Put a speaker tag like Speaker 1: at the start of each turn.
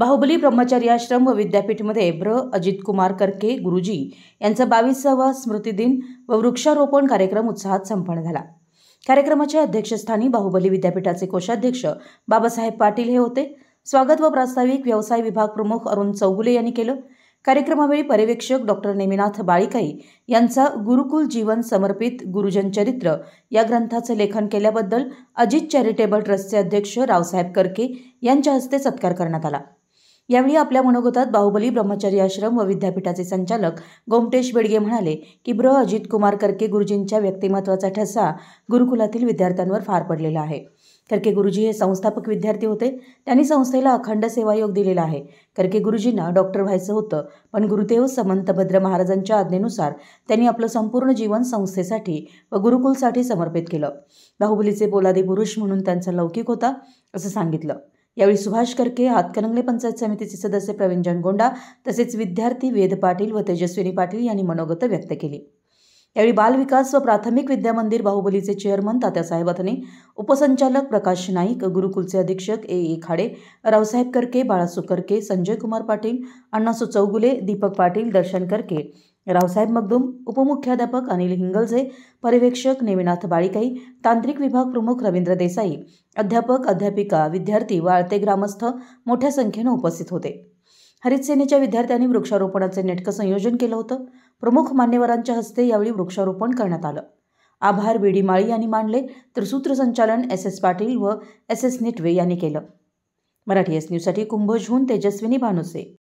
Speaker 1: बाहुबली ब्रह्मचारी आश्रम व विद्यापीठमध्ये भ्र अजित कुमार करके गुरुजी यांचा बावीसावा स्मृतिदिन व वृक्षारोपण कार्यक्रम उत्साहात संपन्न झाला कार्यक्रमाच्या अध्यक्षस्थानी बाहुबली विद्यापीठाचे कोषाध्यक्ष बाबासाहेब पाटील हे होते स्वागत व प्रास्ताविक व्यवसाय विभाग प्रमुख अरुण चौगुले यांनी केलं कार्यक्रमावेळी पर्यवेक्षक डॉक्टर नेमिनाथ बाळीकाई यांचा गुरुकुल जीवन समर्पित गुरुजन चरित्र या ग्रंथाचं लेखन केल्याबद्दल अजित चॅरिटेबल ट्रस्टचे अध्यक्ष रावसाहेब करके यांच्या हस्ते सत्कार करण्यात आला यावेळी आपल्या मनोगतात बाहुबली ब्रह्मचारी आश्रम व विद्यापीठाचे संचालक गोमटेश बेडगे म्हणाले की ब्र अजित कुमार करके गुरुजींच्या व्यक्तिमत्वाचा ठसा गुरुकुलातील विद्यार्थ्यांवर फार पडलेला आहे करके गुरुजी हे संस्थापक विद्यार्थी होते त्यांनी संस्थेला अखंड सेवायोग दिलेला आहे करके गुरुजींना डॉक्टर व्हायचं होतं पण गुरुदेव समंतभद्र महाराजांच्या आज्ञेनुसार त्यांनी आपलं संपूर्ण जीवन संस्थेसाठी व गुरुकुलसाठी समर्पित केलं बाहुबलीचे पोलादी पुरुष म्हणून त्यांचा लौकिक होता असं सांगितलं यावेळी सुभाष करके हातकणंगले पंचायत समितीचे सदस्य प्रवीण जनगोंडा तसेच विद्यार्थी वेद पाटील व तेजस्विनी पाटील यांनी मनोगत व्यक्त केली यावेळी बालविकास व प्राथमिक विद्यामंदिर बाहुबलीचे चेअरमन तात्यासाहेब अथने उपसंचालक प्रकाश नाईक गुरुकुलचे अधीक्षक ए ए खाडे रावसाहेब करके बाळासू करके संजय कुमार पाटील अण्णासू चौगुले दीपक पाटील दर्शन करके रावसाहेब मगदूम उपमुख्याध्यापक अनिल हिंगलजे पर्यवेक्षक नेमिनाथ बाळिकाई तांत्रिक विभाग प्रमुख रवींद्र देसाई अध्यापक अध्यापिका विद्यार्थी वाळते ग्रामस्थ मोठ्या संख्येनं उपस्थित होते हरित सेनेच्या विद्यार्थ्यांनी वृक्षारोपणाचे नेटकं संयोजन केलं होतं प्रमुख मान्यवरांच्या हस्ते यावेळी वृक्षारोपण करण्यात आलं आभार बी डी माळी यांनी मांडले तर सूत्रसंचालन एस एस पाटील व एस एस निटवे यांनी केलं मराठी एस न्यूजसाठी कुंभजहून तेजस्विनी भानुसे